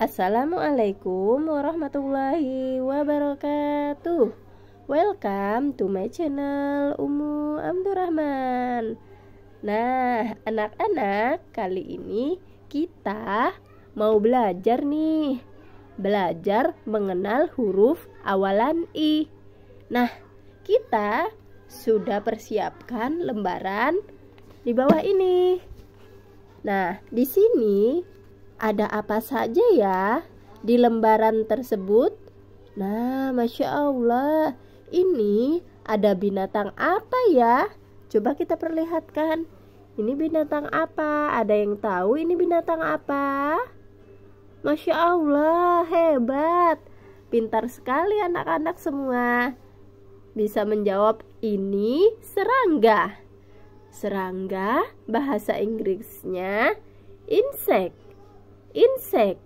Assalamualaikum warahmatullahi wabarakatuh Welcome to my channel Umu Abdurrahman Nah anak-anak kali ini kita mau belajar nih Belajar mengenal huruf awalan I Nah kita sudah persiapkan lembaran di bawah ini Nah di sini ada apa saja ya di lembaran tersebut? Nah, masya Allah, ini ada binatang apa ya? Coba kita perlihatkan. Ini binatang apa? Ada yang tahu ini binatang apa? Masya Allah, hebat! Pintar sekali anak-anak semua. Bisa menjawab ini serangga. Serangga bahasa Inggrisnya insect insect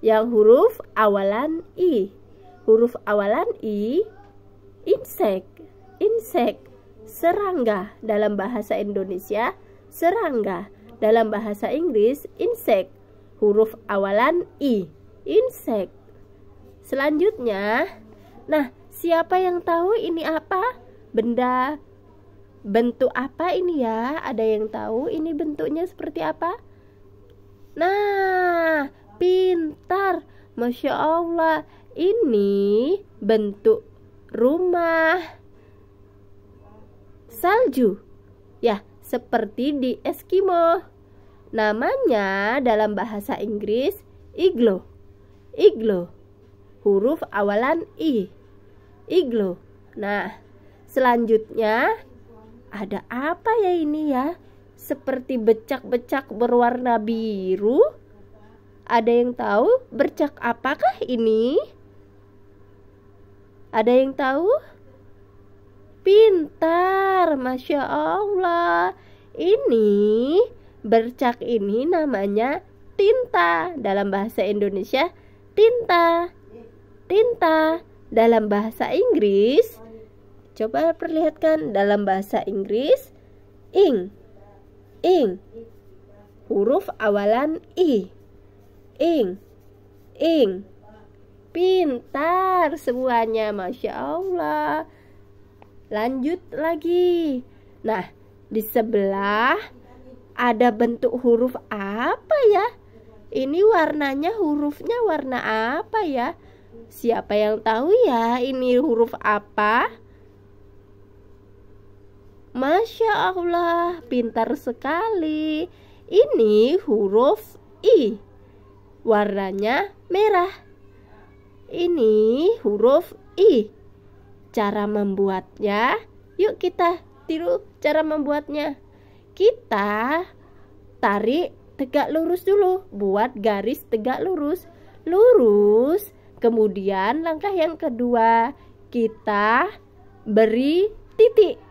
yang huruf awalan i. Huruf awalan i insect, insect, serangga dalam bahasa Indonesia, serangga dalam bahasa Inggris, insect, Huruf awalan i, insect. Selanjutnya, nah, siapa yang tahu ini apa? Benda bentuk apa ini ya? Ada yang tahu ini bentuknya seperti apa? Nah, pintar. Masya Allah, ini bentuk rumah salju. Ya, seperti di Eskimo. Namanya dalam bahasa Inggris iglo. Iglo. Huruf awalan i. Iglo. Nah, selanjutnya ada apa ya ini ya? seperti becak-becak berwarna biru? Ada yang tahu bercak apakah ini? Ada yang tahu? Pintar, masya Allah. Ini bercak ini namanya tinta dalam bahasa Indonesia. Tinta, tinta dalam bahasa Inggris. Coba perlihatkan dalam bahasa Inggris, ink ing huruf awalan i ing ing pintar semuanya masya allah lanjut lagi nah di sebelah ada bentuk huruf apa ya ini warnanya hurufnya warna apa ya siapa yang tahu ya ini huruf apa Masya Allah, pintar sekali. Ini huruf I. Warnanya merah. Ini huruf I. Cara membuatnya, yuk kita tiru cara membuatnya. Kita tarik tegak lurus dulu, buat garis tegak lurus. Lurus, kemudian langkah yang kedua, kita beri titik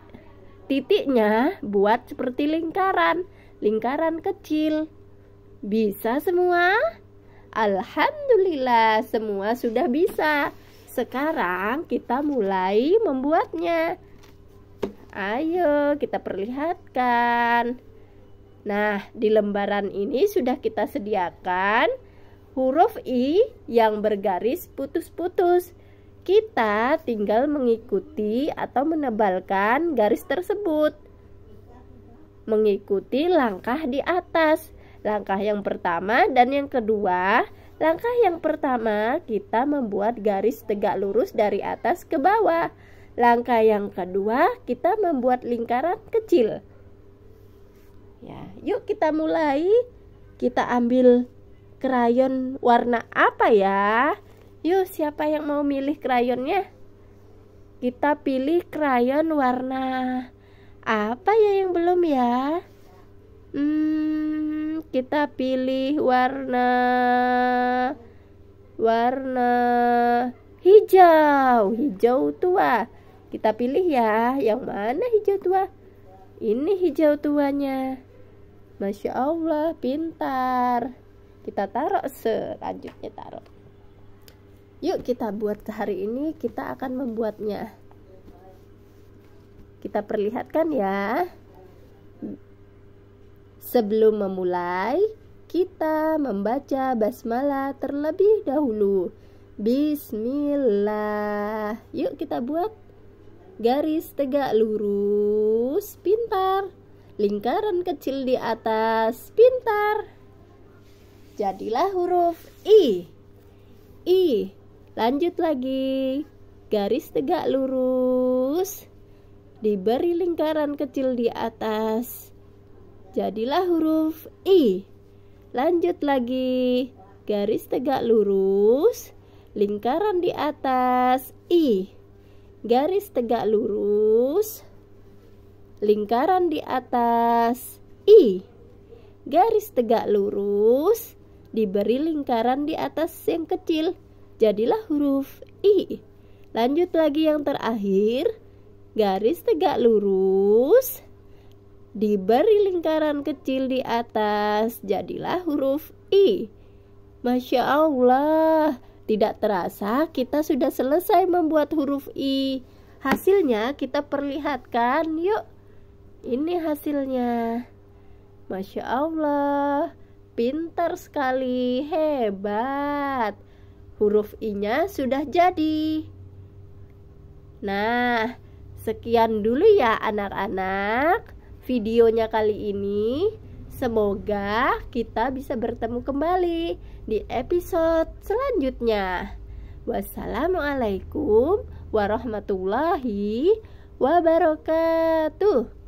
titiknya buat seperti lingkaran, lingkaran kecil. Bisa semua? Alhamdulillah, semua sudah bisa. Sekarang kita mulai membuatnya. Ayo, kita perlihatkan. Nah, di lembaran ini sudah kita sediakan huruf I yang bergaris putus-putus. Kita tinggal mengikuti atau menebalkan garis tersebut. Mengikuti langkah di atas. Langkah yang pertama dan yang kedua, langkah yang pertama kita membuat garis tegak lurus dari atas ke bawah. Langkah yang kedua, kita membuat lingkaran kecil. Ya, yuk kita mulai. Kita ambil krayon warna apa ya? Yuk, siapa yang mau milih krayonnya? Kita pilih krayon warna apa ya yang belum ya? Hmm, kita pilih warna warna hijau, hijau tua. Kita pilih ya, yang mana hijau tua? Ini hijau tuanya. Masya Allah, pintar. Kita taruh selanjutnya taruh. Yuk kita buat hari ini kita akan membuatnya. Kita perlihatkan ya. Sebelum memulai, kita membaca basmalah terlebih dahulu. Bismillah. Yuk kita buat garis tegak lurus, pintar. Lingkaran kecil di atas, pintar. Jadilah huruf I. I Lanjut lagi. Garis tegak lurus. Diberi lingkaran kecil di atas. Jadilah huruf I. Lanjut lagi. Garis tegak lurus. Lingkaran di atas I. Garis tegak lurus. Lingkaran di atas I. Garis tegak lurus diberi lingkaran di atas yang kecil jadilah huruf I. Lanjut lagi yang terakhir, garis tegak lurus diberi lingkaran kecil di atas, jadilah huruf I. Masya Allah, tidak terasa kita sudah selesai membuat huruf I. Hasilnya kita perlihatkan, yuk. Ini hasilnya. Masya Allah, pintar sekali, hebat huruf I-nya sudah jadi. Nah, sekian dulu ya anak-anak videonya kali ini. Semoga kita bisa bertemu kembali di episode selanjutnya. Wassalamualaikum warahmatullahi wabarakatuh.